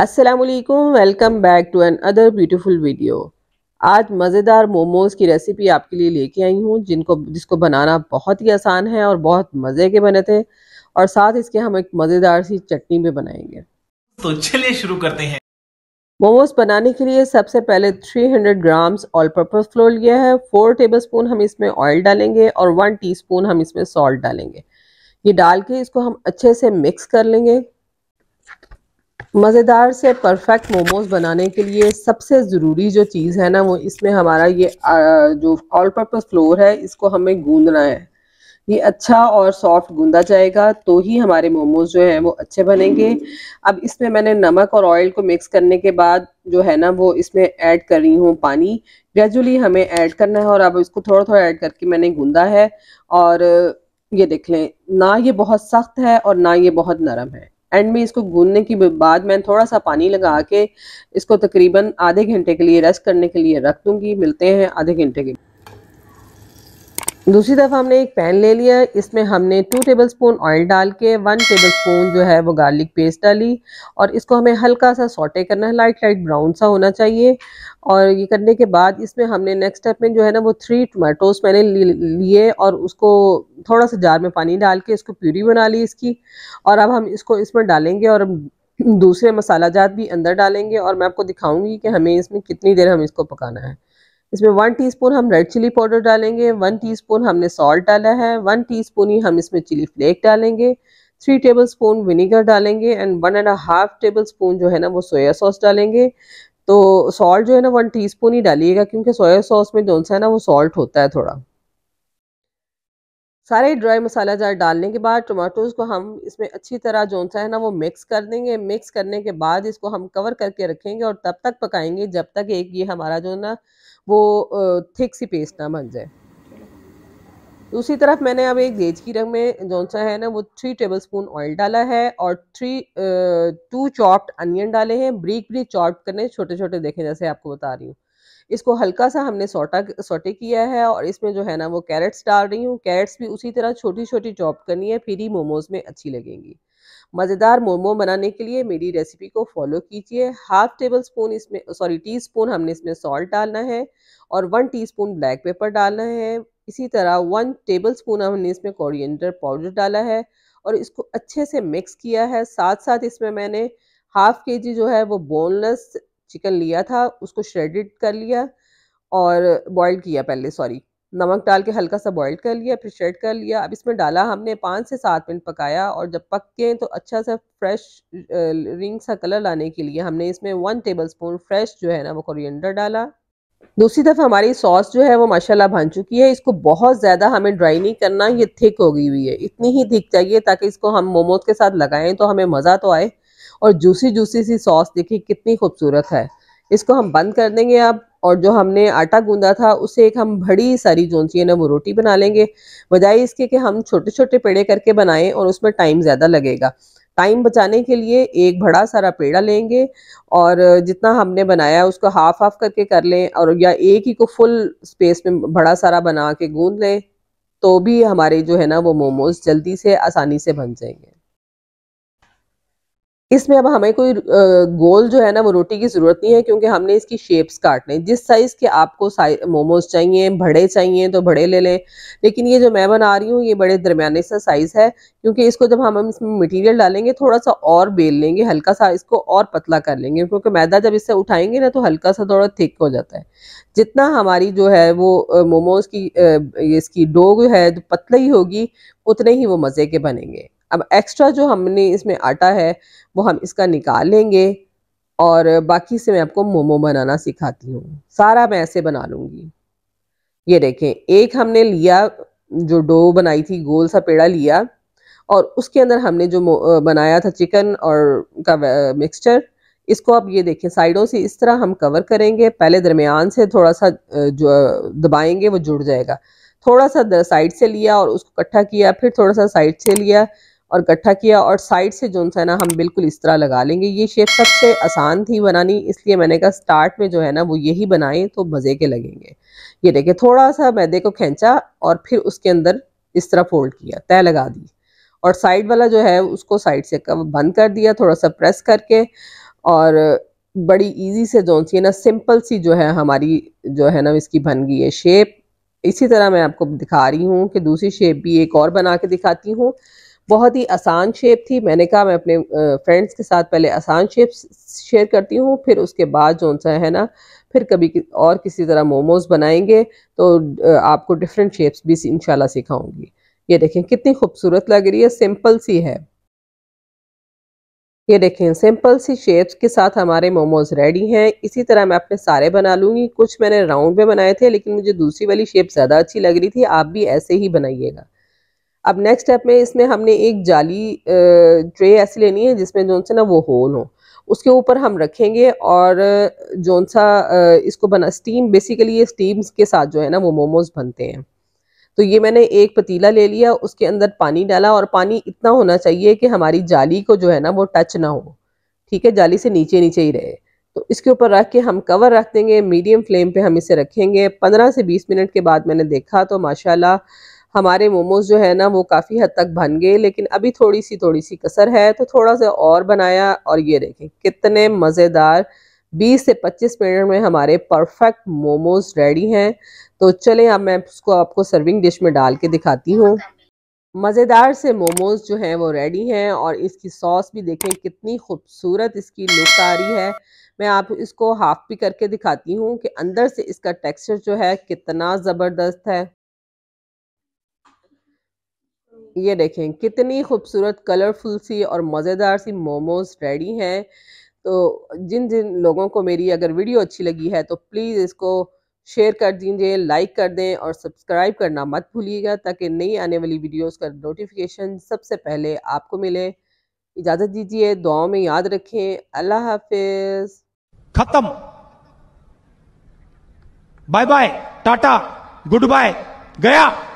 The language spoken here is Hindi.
असलकुम welcome back to another beautiful video आज मज़ेदार मोमोज़ की रेसिपी आपके लिए लेके आई हूँ जिनको जिसको बनाना बहुत ही आसान है और बहुत मज़े के बने थे और साथ इसके हम एक मज़ेदार सी चटनी भी बनाएंगे तो चलिए शुरू करते हैं मोमोज बनाने के लिए सबसे पहले 300 ग्राम्स ऑल पर्पज़ फ्लोर लिया है फोर स्पून हम इसमें ऑयल डालेंगे और वन टी हम इसमें सॉल्ट डालेंगे ये डाल के इसको हम अच्छे से मिक्स कर लेंगे मज़ेदार से परफेक्ट मोमोज बनाने के लिए सबसे ज़रूरी जो चीज़ है ना वो इसमें हमारा ये जो ऑल पर्पज़ फ्लोर है इसको हमें गूंदना है ये अच्छा और सॉफ्ट गूंदा जाएगा तो ही हमारे मोमोज जो हैं वो अच्छे बनेंगे अब इसमें मैंने नमक और ऑयल को मिक्स करने के बाद जो है ना वो इसमें ऐड कर रही हूँ पानी ग्रेजुअली हमें ऐड करना है और अब इसको थोड़ा थोड़ा ऐड करके मैंने गूंदा है और ये देख लें ना ये बहुत सख्त है और ना ये बहुत नरम है एंड में इसको गूनने के बाद मैं थोड़ा सा पानी लगा के इसको तकरीबन आधे घंटे के लिए रेस्ट करने के लिए रख दूंगी मिलते हैं आधे घंटे के लिए दूसरी तरफ हमने एक पैन ले लिया इसमें हमने टू टेबलस्पून ऑयल डाल के वन टेबलस्पून जो है वो गार्लिक पेस्ट डाली और इसको हमें हल्का सा सोटे करना है लाइट लाइट ब्राउन सा होना चाहिए और ये करने के बाद इसमें हमने नेक्स्ट स्टेप में जो है ना वो थ्री टमाटोज मैंने लिए और उसको थोड़ा सा जार में पानी डाल के इसको प्यूरी बना ली इसकी और अब हम इसको इसमें डालेंगे और दूसरे मसाला जात भी अंदर डालेंगे और मैं आपको दिखाऊंगी कि हमें इसमें कितनी देर हम इसको पकाना है इसमें वन टीस्पून हम रेड चिली पाउडर डालेंगे वन टीस्पून हमने सॉल्ट डाला है वन टीस्पून ही हम इसमें चिली फ्लेक डालेंगे थ्री टेबल स्पून विनीगर डालेंगे and one and half tablespoon जो है ना वो सोया सॉस डालेंगे तो सॉल्ट जो है ना वन टी ही डालिएगा क्योंकि सोया सॉस में जो है ना वो सॉल्ट होता है थोड़ा सारे ड्राई मसाला जार डालने के बाद टमाटोज़ को हम इसमें अच्छी तरह जो सा है ना वो मिक्स कर देंगे मिक्स करने के बाद इसको हम कवर करके रखेंगे और तब तक पकाएंगे जब तक एक ये हमारा जो ना वो थिक सी पेस्ट ना बन जाए दूसरी तरफ मैंने अब एक देज की रंग में जौन सा है ना वो थ्री टेबल स्पून ऑयल डाला है और थ्री टू चॉप्ड अनियन डाले हैं ब्रीक ब्रीक चॉप करने छोटे छोटे देखें जैसे आपको बता रही हूँ इसको हल्का सा हमने सोटा सोटे किया है और इसमें जो है ना वो कैरेट्स डाल रही हूँ कैरेट्स भी उसी तरह छोटी छोटी चॉप करनी है फिर ही मोमोज में अच्छी लगेंगी मज़ेदार मोमो बनाने के लिए मेरी रेसिपी को फॉलो कीजिए हाफ टेबल स्पून इसमें सॉरी टी स्पून हमने इसमें सॉल्ट डालना है और one teaspoon black pepper डालना है इसी तरह वन टेबल स्पून हमने इसमें कोरिएंडर पाउडर डाला है और इसको अच्छे से मिक्स किया है साथ साथ इसमें मैंने हाफ के जी जो है वो बोनलेस चिकन लिया था उसको श्रेडिड कर लिया और बॉईल किया पहले सॉरी नमक डाल के हल्का सा बॉईल कर लिया फिर शेड कर लिया अब इसमें डाला हमने पाँच से सात मिनट पकाया और जब पक गए तो अच्छा सा फ्रेश रिंग सा कलर लाने के लिए हमने इसमें वन टेबल स्पून फ्रेश जो है ना वो कोरिएंडर डाला दूसरी तरफ हमारी सॉस जो है वो माशाल्लाह बन चुकी है इसको बहुत ज़्यादा हमें ड्राई नहीं करना ये थिक हो गई हुई है इतनी ही थिक चाहिए ताकि इसको हम मोमोज के साथ लगाएं तो हमें मज़ा तो आए और जूसी जूसी सी सॉस देखिए कितनी खूबसूरत है इसको हम बंद कर देंगे अब और जो हमने आटा गूंदा था उसे एक हम बड़ी सारी जो है ना वो रोटी बना लेंगे बजाय इसके कि हम छोटे छोटे पेड़े करके बनाएं और उसमें टाइम ज़्यादा लगेगा टाइम बचाने के लिए एक बड़ा सारा पेड़ा लेंगे और जितना हमने बनाया उसको हाफ हाफ करके कर लें और या एक ही को फुल स्पेस में बड़ा सारा बना के गूँध लें तो भी हमारे जो है ना वो मोमोज जल्दी से आसानी से बन जाएंगे इसमें अब हमें कोई गोल जो है ना वो रोटी की ज़रूरत नहीं है क्योंकि हमने इसकी शेप्स काटने जिस साइज़ के आपको मोमोज चाहिए भड़े चाहिए तो भड़े ले लें लेकिन ये जो मैं बना रही हूँ ये बड़े दरमियाने सा साइज़ है क्योंकि इसको जब हम इसमें मटेरियल डालेंगे थोड़ा सा और बेल लेंगे हल्का सा इसको और पतला कर लेंगे क्योंकि मैदा जब इससे उठाएंगे ना तो हल्का सा थोड़ा थिक हो जाता है जितना हमारी जो है वो मोमोज की इसकी डोग है जो पतली होगी उतने ही वो मज़े के बनेंगे अब एक्स्ट्रा जो हमने इसमें आटा है वो हम इसका निकालेंगे और बाकी से मैं आपको मोमो बनाना सिखाती हूँ सारा मैं ऐसे बना लूँगी ये देखें एक हमने लिया जो डो बनाई थी गोल सा पेड़ा लिया और उसके अंदर हमने जो बनाया था चिकन और का मिक्सचर इसको आप ये देखें साइडों से इस तरह हम कवर करेंगे पहले दरमियान से थोड़ा सा जो दबाएंगे वो जुड़ जाएगा थोड़ा सा साइड से लिया और उसको इकट्ठा किया फिर थोड़ा सा साइड से लिया और इकट्ठा किया और साइड से जो है ना हम बिल्कुल इस तरह लगा लेंगे ये शेप सबसे आसान थी बनानी इसलिए मैंने कहा स्टार्ट में जो है ना वो यही बनाएं तो मज़े के लगेंगे ये देखे थोड़ा सा मैदे को खींचा और फिर उसके अंदर इस तरह फोल्ड किया तय लगा दी और साइड वाला जो है उसको साइड से बंद कर दिया थोड़ा सा प्रेस करके और बड़ी इजी से जो सी है ना सिंपल सी जो है हमारी जो है ना इसकी बन गई है शेप इसी तरह मैं आपको दिखा रही हूँ कि दूसरी शेप भी एक और बना के दिखाती हूँ बहुत ही आसान शेप थी मैंने कहा मैं अपने फ्रेंड्स के साथ पहले आसान शेप शेयर करती हूँ फिर उसके बाद जो सा है ना फिर कभी और किसी तरह मोमोज बनाएंगे तो आपको डिफरेंट शेप्स भी इंशाल्लाह सिखाऊंगी ये देखें कितनी खूबसूरत लग रही है सिंपल सी है ये देखें सिंपल सी शेप्स के साथ हमारे मोमोज रेडी हैं इसी तरह मैं अपने सारे बना लूँगी कुछ मैंने राउंड में बनाए थे लेकिन मुझे दूसरी वाली शेप ज़्यादा अच्छी लग रही थी आप भी ऐसे ही बनाइएगा अब नेक्स्ट स्टेप में इसमें हमने एक जाली ट्रे ऐसी लेनी है जिसमें जो ना वो होल हो उसके ऊपर हम रखेंगे और जो सा इसको बना स्टीम बेसिकली ये स्टीम्स के साथ जो है ना वो मोमोज बनते हैं तो ये मैंने एक पतीला ले लिया उसके अंदर पानी डाला और पानी इतना होना चाहिए कि हमारी जाली को जो है ना वो टच ना हो ठीक है जाली से नीचे नीचे ही रहे तो इसके ऊपर रख के हम कवर रख देंगे मीडियम फ्लेम पे हम इसे रखेंगे पंद्रह से बीस मिनट के बाद मैंने देखा तो माशाल्लाह हमारे मोमोज जो है ना वो काफ़ी हद तक बन गए लेकिन अभी थोड़ी सी थोड़ी सी कसर है तो थोड़ा सा और बनाया और ये देखें कितने मज़ेदार 20 से 25 मिनट में हमारे परफेक्ट मोमोज रेडी हैं तो चलें अब मैं उसको आपको सर्विंग डिश में डाल के दिखाती हूँ मज़ेदार से मोमोज जो हैं वो रेडी हैं और इसकी सॉस भी देखें कितनी खूबसूरत इसकी लुक आ रही है मैं आप इसको हाफ भी करके दिखाती हूँ कि अंदर से इसका टेक्सचर जो है कितना ज़बरदस्त है ये देखें कितनी खूबसूरत कलरफुल सी और मज़ेदार सी मोमोज रेडी हैं तो जिन जिन लोगों को मेरी अगर वीडियो अच्छी लगी है तो प्लीज़ इसको शेयर कर दीजिए लाइक कर दें और सब्सक्राइब करना मत भूलिएगा ताकि नई आने वाली वीडियोस का नोटिफिकेशन सबसे पहले आपको मिले इजाज़त दीजिए दुआओं में याद रखें अल्लाह हाफिज ख़त्म bye bye tata goodbye गया